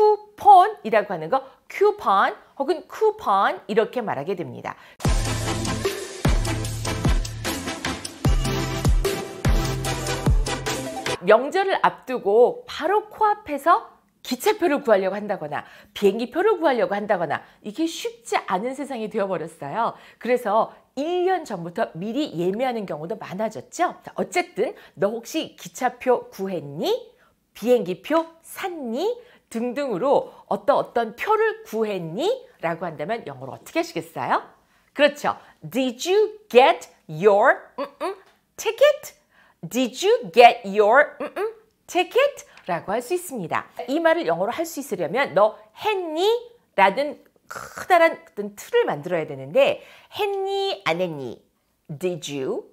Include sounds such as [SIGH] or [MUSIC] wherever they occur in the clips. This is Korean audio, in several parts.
쿠폰이라고 하는 거 쿠폰 혹은 쿠폰 이렇게 말하게 됩니다. 명절을 앞두고 바로 코앞에서 기차표를 구하려고 한다거나 비행기표를 구하려고 한다거나 이게 쉽지 않은 세상이 되어버렸어요. 그래서 1년 전부터 미리 예매하는 경우도 많아졌죠. 어쨌든 너 혹시 기차표 구했니? 비행기표 샀니? 등등으로 어떤 어떤 표를 구했니? 라고 한다면 영어로 어떻게 하시겠어요? 그렇죠. Did you get your 음, 음, ticket? Did you get your 음, ticket? 라고 할 수 있습니다. 이 말을 영어로 할 수 있으려면 너 했니? 라는 커다란 어떤 틀을 만들어야 되는데 했니? 안 했니? Did you?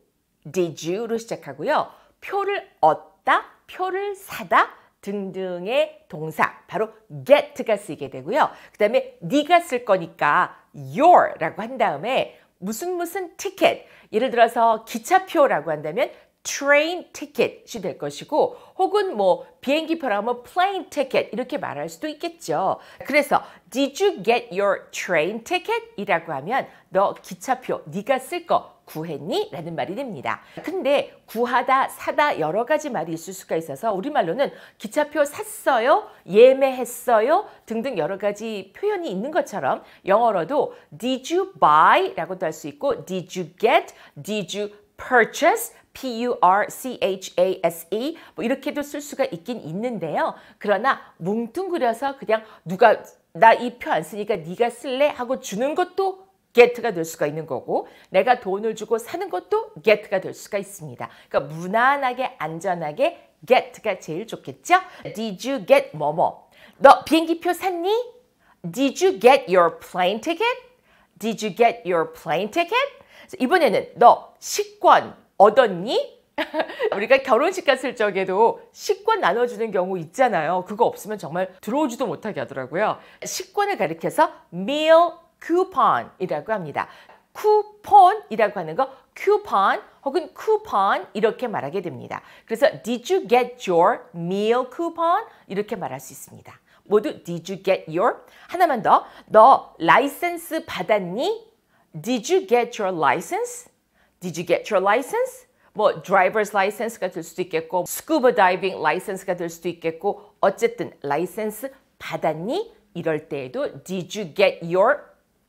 Did you로 시작하고요. 표를 얻다, 표를 사다 등등의 동사 바로 get가 쓰이게 되고요. 그 다음에 네가 쓸 거니까 your라고 한 다음에 무슨 무슨 티켓 예를 들어서 기차표라고 한다면 train ticket이 될 것이고 혹은 뭐 비행기표라 하면 뭐 plane ticket 이렇게 말할 수도 있겠죠. 그래서 did you get your train ticket? 이라고 하면 너 기차표 네가 쓸 거 구했니? 라는 말이 됩니다. 근데 구하다, 사다 여러 가지 말이 있을 수가 있어서 우리말로는 기차표 샀어요, 예매했어요 등등 여러 가지 표현이 있는 것처럼 영어로도 did you buy? 라고도 할 수 있고 did you get? did you purchase? P-U-R-C-H-A-S-E 뭐 이렇게도 쓸 수가 있긴 있는데요. 그러나 뭉뚱그려서 그냥 누가 나 이 표 안 쓰니까 네가 쓸래 하고 주는 것도 get가 될 수가 있는 거고 내가 돈을 주고 사는 것도 get가 될 수가 있습니다. 그러니까 무난하게 안전하게 get가 제일 좋겠죠? Did you get 뭐뭐? 너 비행기표 샀니? Did you get your plane ticket? Did you get your plane ticket? 이번에는 너 식권 얻었니? [LAUGHS] 우리가 결혼식 갔을 적에도 식권 나눠주는 경우 있잖아요. 그거 없으면 정말 들어오지도 못하게 하더라고요. 식권을 가리켜서 meal coupon이라고 합니다. 쿠폰이라고 하는 거 쿠폰 혹은 쿠폰 이렇게 말하게 됩니다. 그래서 did you get your meal coupon 이렇게 말할 수 있습니다. 모두 did you get your 하나만 더 너 라이센스 받았니? did you get your license? Did you get your license? 뭐 드라이버스 라이센스가될 수도 있겠고 스쿠버 다이빙 라이센스가될 수도 있겠고 어쨌든 라이센스 받았니? 이럴 때에도 did you get your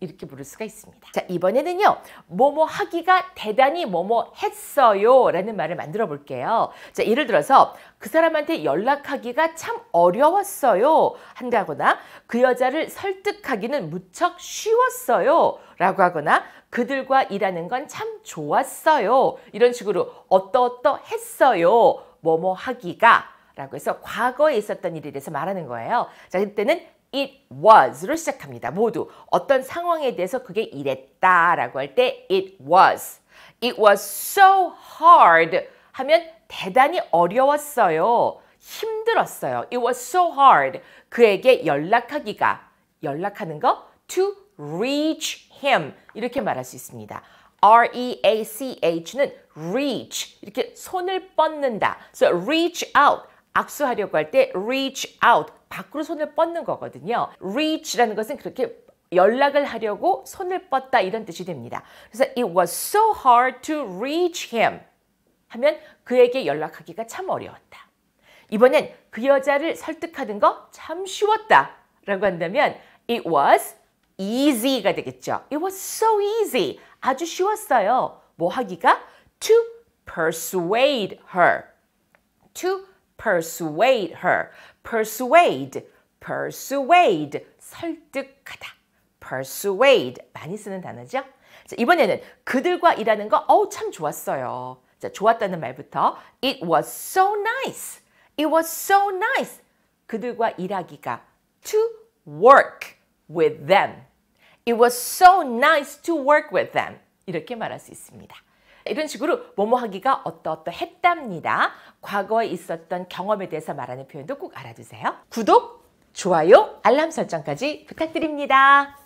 이렇게 부를 수가 있습니다. 자 이번에는요. 뭐뭐 하기가 대단히 뭐뭐 했어요 라는 말을 만들어 볼게요. 자 예를 들어서 그 사람한테 연락하기가 참 어려웠어요 한다거나 그 여자를 설득하기는 무척 쉬웠어요 라고 하거나 그들과 일하는 건 참 좋았어요. 이런 식으로 어떠어떠 했어요. 뭐뭐 하기가 라고 해서 과거에 있었던 일에 대해서 말하는 거예요. 자, 그때는 it was로 시작합니다. 모두 어떤 상황에 대해서 그게 이랬다라고 할 때 it was. It was so hard 하면 대단히 어려웠어요. 힘들었어요. It was so hard. 그에게 연락하기가 연락하는 거 to reach him 이렇게 말할 수 있습니다. R-E-A-C-H는 reach 이렇게 손을 뻗는다. So reach out 악수하려고 할 때 reach out 밖으로 손을 뻗는 거거든요. reach라는 것은 그렇게 연락을 하려고 손을 뻗다 이런 뜻이 됩니다. 그래서 it was so hard to reach him 하면 그에게 연락하기가 참 어려웠다. 이번엔 그 여자를 설득하는 거 참 쉬웠다 라고 한다면 it was easy가 되겠죠. It was so easy. 아주 쉬웠어요. 뭐 하기가? To persuade her. To persuade her. persuade, persuade, 설득하다. persuade 많이 쓰는 단어죠. 자, 이번에는 그들과 일하는 거 어우 참 좋았어요. 자, 좋았다는 말부터 It was so nice. It was so nice. 그들과 일하기가 to work with them. It was so nice to work with them. 이렇게 말할 수 있습니다. 이런 식으로 뭐뭐 하기가 어떠어떠 했답니다. 과거에 있었던 경험에 대해서 말하는 표현도 꼭 알아두세요. 구독, 좋아요, 알람 설정까지 부탁드립니다.